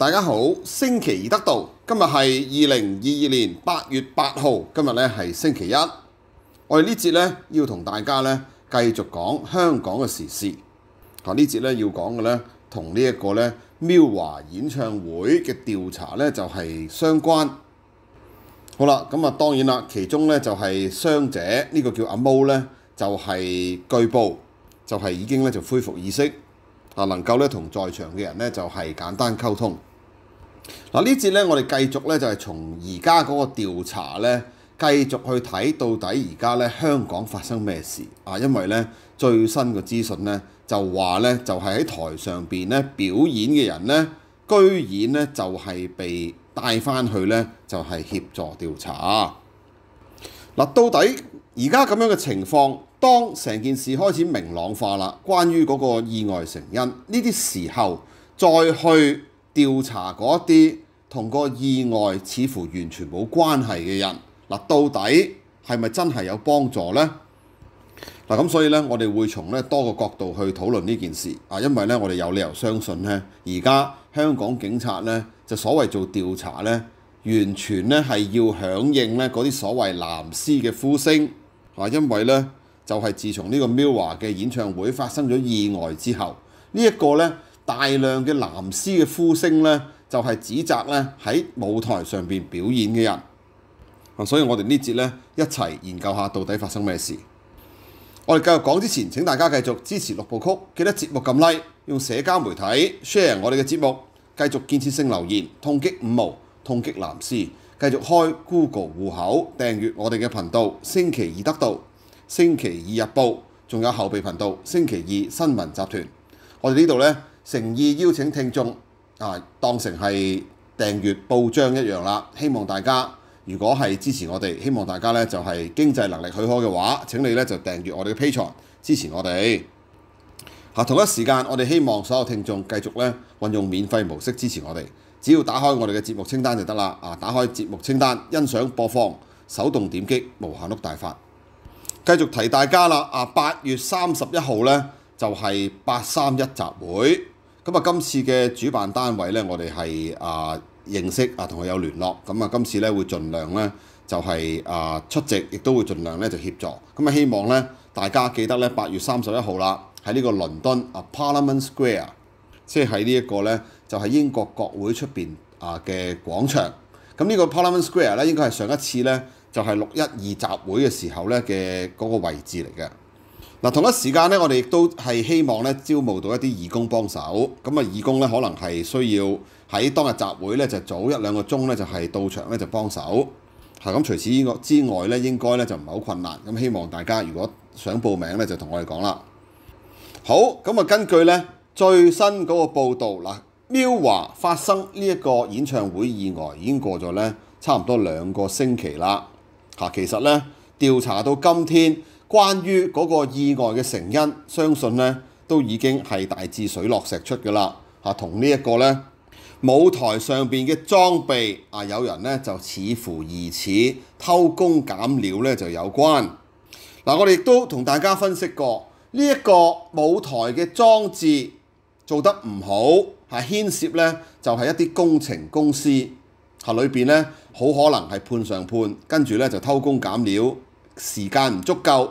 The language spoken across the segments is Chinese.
大家好，星期二得到，今日系二零二二年八月八號，今日咧係星期一。我哋呢節咧要同大家咧繼續講香港嘅時事。啊，呢節咧要講嘅咧同呢一個咧妙華演唱會嘅調查咧就係相關。好啦，咁啊當然啦，其中咧就係傷者呢個叫阿毛咧，就係據報就係已經咧就恢復意識，啊能夠咧同在場嘅人咧就係簡單溝通。嗱呢節咧，我哋繼續咧就係從而家嗰個調查咧，繼續去睇到底而家咧香港發生咩事啊？因為咧最新嘅資訊咧就話咧就係喺台上邊咧表演嘅人咧，居然咧就係被帶翻去咧就係協助調查嗱，到底而家咁樣嘅情況，當成件事開始明朗化啦，關於嗰個意外成因呢啲時候，再去。調查嗰啲同個意外似乎完全冇關係嘅人，嗱到底係咪真係有幫助呢？嗱咁所以咧，我哋會從咧多個角度去討論呢件事啊，因為咧我哋有理由相信咧，而家香港警察咧就所謂做調查咧，完全咧係要響應咧嗰啲所謂藍絲嘅呼聲啊，因為咧就係自從呢個 m i l a 嘅演唱會發生咗意外之後，呢一個咧。大量嘅男屍嘅呼聲咧，就係指責咧喺舞台上邊表演嘅人啊。所以我哋呢節咧一齊研究下到底發生咩事。我哋繼續講之前，請大家繼續支持六部曲，記得節目撳 Like，用社交媒體 share 我哋嘅節目，繼續建設性留言，痛擊五毛，痛擊男屍，繼續開 Google 户口訂閱我哋嘅頻道。星期二得到，星期二日報，仲有後備頻道星期二新聞集團。我哋呢度咧。誠意邀請聽眾啊，當成係訂閱報章一樣啦。希望大家如果係支持我哋，希望大家咧就係經濟能力許可嘅話，請你咧就訂閱我哋嘅 Patreon 支持我哋。嚇同一時間，我哋希望所有聽眾繼續咧運用免費模式支持我哋，只要打開我哋嘅節目清單就得啦。啊，打開節目清單，欣賞播放，手動點擊，無限碌大法。繼續提大家啦。啊，八月三十一號咧。就係八三一集會，咁啊今次嘅主辦單位咧，我哋係啊認識啊同佢有聯絡，咁啊今次咧會盡量咧就係啊出席，亦都會盡量咧就協助，咁啊希望咧大家記得咧八月三十一號啦，喺呢個倫敦啊 Parliament Square，即係喺呢一個咧就係英國國會出邊啊嘅廣場，咁呢個 Parliament Square 咧應該係上一次咧就係六一二集會嘅時候咧嘅嗰個位置嚟嘅。嗱，同一時間咧，我哋亦都係希望咧招募到一啲義工幫手。咁啊，義工咧可能係需要喺當日集會咧，就早一兩個鐘咧，就係到場咧就幫手。嚇，咁除此之外咧，應該咧就唔係好困難。咁希望大家如果想報名咧，就同我哋講啦。好，咁啊，根據咧最新嗰個報導，嗱，喵華發生呢一個演唱會意外已經過咗咧差唔多兩個星期啦。其實咧調查到今天。關於嗰個意外嘅成因，相信咧都已經係大致水落石出㗎啦。嚇，同呢一個咧舞台上邊嘅裝備啊，有人咧就似乎疑似偷工減料咧就有關。嗱，我哋亦都同大家分析過，呢一個舞台嘅裝置做得唔好，係牽涉咧就係一啲工程公司，嚇裏邊咧好可能係判上判，跟住咧就偷工減料，時間唔足夠。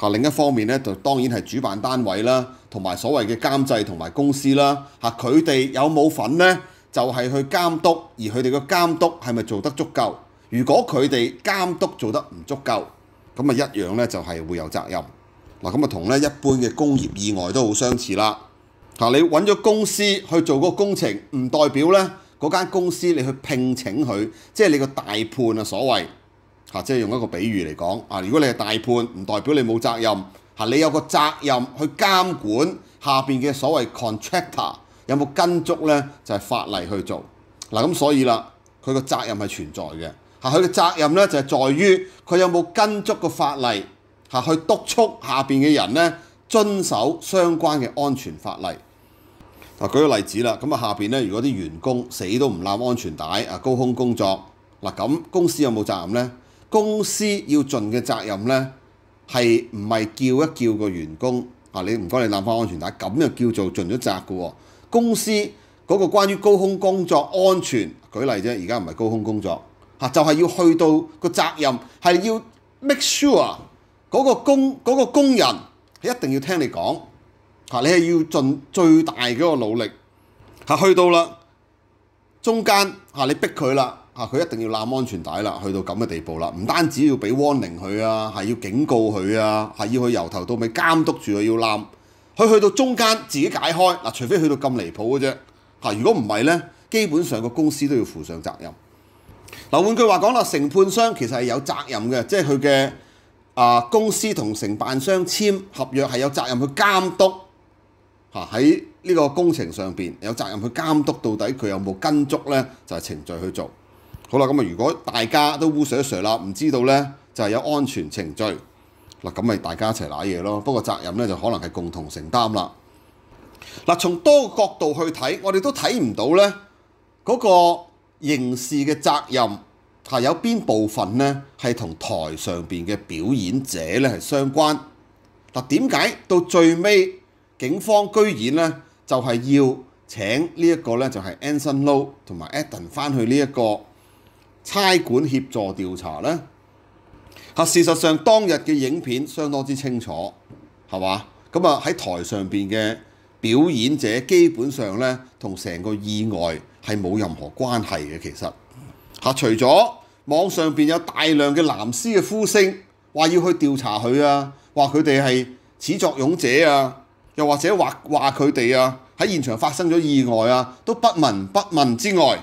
嚇另一方面咧，就當然係主辦單位啦，同埋所謂嘅監制同埋公司啦。嚇佢哋有冇份咧？就係去監督，而佢哋嘅監督係咪做得足夠？如果佢哋監督做得唔足夠，咁啊一樣咧就係會有責任。嗱咁啊同咧一般嘅工業意外都好相似啦。嚇你揾咗公司去做個工程，唔代表咧嗰間公司你去聘請佢，即係你個大判啊所謂。嚇，即係用一個比喻嚟講，啊，如果你係大判，唔代表你冇責任。嚇，你有個責任去監管下邊嘅所謂 contractor 有冇跟足咧，就係法例去做。嗱，咁所以啦，佢個責任係存在嘅。嚇，佢嘅責任咧就係在於佢有冇跟足個法例，嚇去督促下邊嘅人咧遵守相關嘅安全法例。嗱，舉個例子啦，咁啊下邊咧，如果啲員工死都唔攬安全帶啊，高空工作，嗱咁公司有冇責任咧？公司要盡嘅責任呢，係唔係叫一叫個員工啊？你唔該你攬翻安全帶，咁就叫做盡咗責嘅喎。公司嗰個關於高空工作安全，舉例啫，而家唔係高空工作嚇，就係要去到個責任係要 make sure 嗰個工嗰個工人一定要聽你講嚇，你係要盡最大嘅個努力嚇，去到啦中間嚇你逼佢啦。啊，佢一定要攬安全帶啦，去到咁嘅地步啦，唔單止要俾 warning 佢啊，係要警告佢啊，係要佢由頭到尾監督住佢要攬。佢去到中間自己解開嗱，除非去到咁離譜嘅啫。嚇，如果唔係咧，基本上個公司都要負上責任。嗱，換句話講啦，承判商其實係有責任嘅，即係佢嘅啊公司同承辦商簽合約係有責任去監督嚇喺呢個工程上邊有責任去監督到底佢有冇跟足呢？就係程序去做。好啦，咁啊，如果大家都烏一水啦，唔知道呢，就係有安全程序嗱，咁咪大家一齊揦嘢咯。不過責任呢，就可能係共同承擔啦嗱。從多個角度去睇，我哋都睇唔到呢嗰個刑事嘅責任係有邊部分呢係同台上邊嘅表演者呢係相關嗱。點解到最尾警方居然呢就係要請呢一個呢，就係 a n s o n Low 同埋 e d e n 翻去呢一個？差管協助調查呢？嚇！事實上當日嘅影片相當之清楚，係嘛？咁啊喺台上邊嘅表演者基本上咧，同成個意外係冇任何關係嘅。其實嚇，除咗網上邊有大量嘅藍絲嘅呼聲，話要去調查佢啊，話佢哋係始作俑者啊，又或者話話佢哋啊喺現場發生咗意外啊，都不聞不問之外。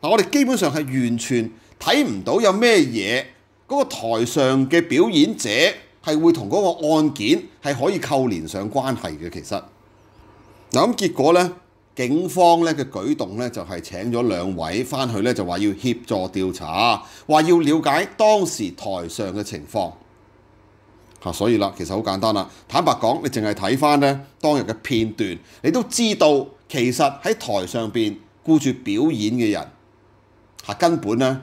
嗱，我哋基本上係完全睇唔到有咩嘢嗰個台上嘅表演者係會同嗰個案件係可以扣連上關係嘅。其實，嗱咁結果呢，警方呢嘅舉動呢，就係請咗兩位返去呢，就話要協助調查，話要了解當時台上嘅情況。所以啦，其實好簡單啦。坦白講，你淨係睇返呢當日嘅片段，你都知道其實喺台上邊顧住表演嘅人。係根本咧，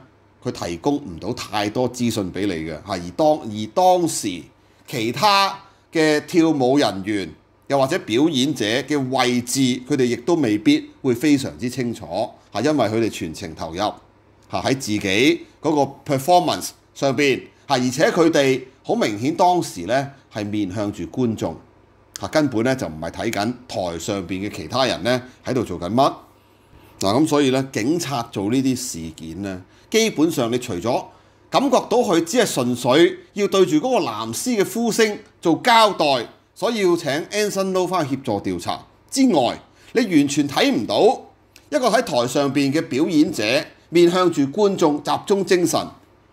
佢提供唔到太多資訊俾你嘅嚇。而當而當時，其他嘅跳舞人員又或者表演者嘅位置，佢哋亦都未必會非常之清楚。係因為佢哋全程投入，係喺自己嗰個 performance 上邊。係而且佢哋好明顯當時咧係面向住觀眾。根本咧就唔係睇緊台上邊嘅其他人咧喺度做緊乜。嗱咁所以咧，警察做呢啲事件咧，基本上你除咗感覺到佢只係純粹要對住嗰個男屍嘅呼聲做交代，所以要請 a n s o n y Lau 翻去協助調查之外，你完全睇唔到一個喺台上邊嘅表演者面向住觀眾集中精神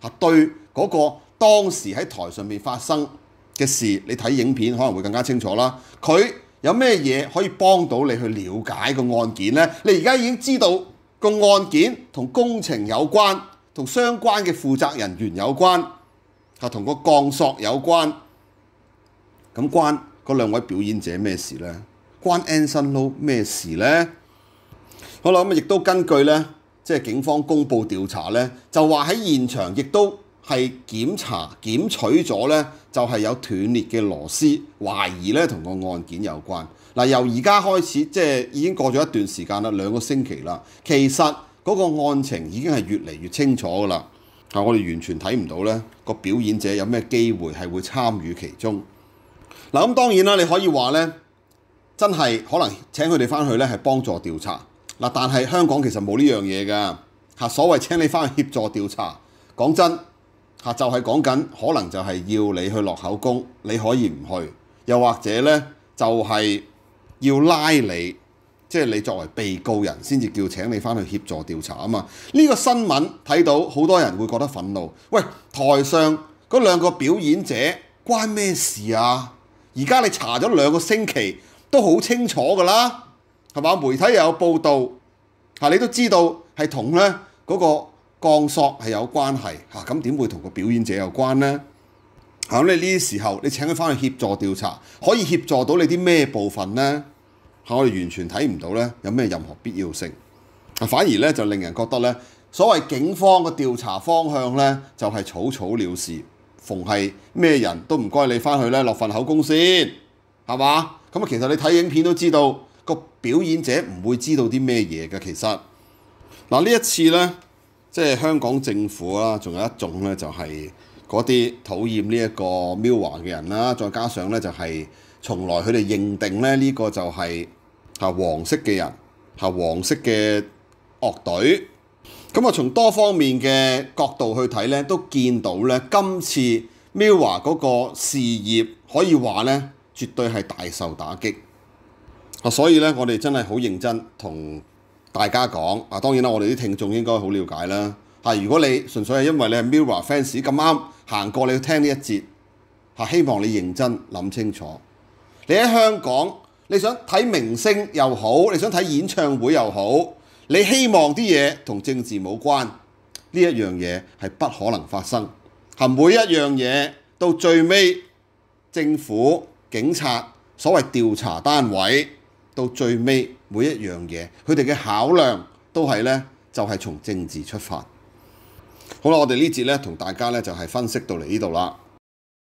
嚇對嗰個當時喺台上面發生嘅事，你睇影片可能會更加清楚啦。佢有咩嘢可以幫到你去了解個案件呢？你而家已經知道個案件同工程有關，同相關嘅負責人員有關，啊，同個鋼索有關。咁關嗰兩位表演者咩事呢？關 a n s o n l o 咩事呢？好啦，咁亦都根據呢，即係警方公佈調查呢，就話喺現場亦都。係檢查檢取咗咧，就係有斷裂嘅螺絲，懷疑咧同個案件有關嗱。由而家開始，即係已經過咗一段時間啦，兩個星期啦。其實嗰個案情已經係越嚟越清楚噶啦，但我哋完全睇唔到咧個表演者有咩機會係會參與其中嗱。咁當然啦，你可以話咧，真係可能請佢哋翻去咧係幫助調查嗱，但係香港其實冇呢樣嘢㗎嚇。所謂請你翻去協助調查，講真。嚇就係講緊，可能就係要你去落口供，你可以唔去；又或者咧，就係要拉你，即係你作為被告人先至叫請你翻去協助調查啊嘛。呢個新聞睇到好多人會覺得憤怒。喂，台上嗰兩個表演者關咩事啊？而家你查咗兩個星期都好清楚㗎啦，係嘛？媒體又有報道，嚇你都知道係同咧嗰個。降索係有關係嚇，咁點會同個表演者有關呢？嚇，你呢啲時候你請佢翻去協助調查，可以協助到你啲咩部分呢？嚇，我哋完全睇唔到咧，有咩任何必要性反而咧就令人覺得咧，所謂警方嘅調查方向咧就係草草了事。逢係咩人都唔該你翻去咧落份口供先係嘛？咁啊，其實你睇影片都知道個表演者唔會知道啲咩嘢嘅。其實嗱呢一次咧。即係香港政府啦，仲有一種咧，就係嗰啲討厭呢一個 i 華嘅人啦。再加上咧，就係從來佢哋認定咧呢個就係嚇黃色嘅人，嚇黃色嘅樂隊。咁啊，從多方面嘅角度去睇咧，都見到咧今次苗華嗰個事業可以話咧，絕對係大受打擊所以咧，我哋真係好認真同。大家講啊，當然啦，我哋啲聽眾應該好了解啦嚇。如果你純粹係因為你係 m i r r o r fans 咁啱行過，你要聽呢一節嚇，希望你認真諗清楚。你喺香港，你想睇明星又好，你想睇演唱會又好，你希望啲嘢同政治冇關，呢一樣嘢係不可能發生。係每一樣嘢到最尾，政府、警察、所謂調查單位。到最尾每一樣嘢，佢哋嘅考量都係咧，就係從政治出發。好啦，我哋呢節咧，同大家咧就係分析到嚟呢度啦。